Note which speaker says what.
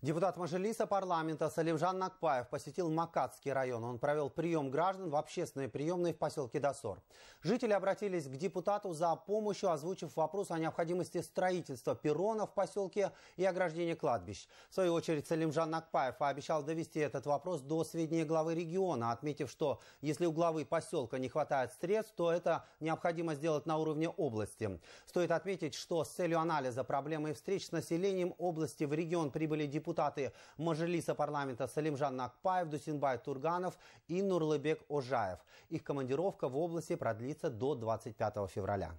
Speaker 1: Депутат Мажилиса парламента Салимжан Накпаев посетил Макатский район. Он провел прием граждан в общественной приемной в поселке Досор. Жители обратились к депутату за помощью, озвучив вопрос о необходимости строительства перрона в поселке и ограждения кладбищ. В свою очередь Салимжан Накпаев обещал довести этот вопрос до сведения главы региона, отметив, что если у главы поселка не хватает средств, то это необходимо сделать на уровне области. Стоит отметить, что с целью анализа проблемы и встреч с населением области в регион прибыли депутаты депутаты Мажилиса парламента Салимжан Акпаев, Дусинбай Турганов и Нурлыбек Ожаев. Их командировка в области продлится до 25 февраля.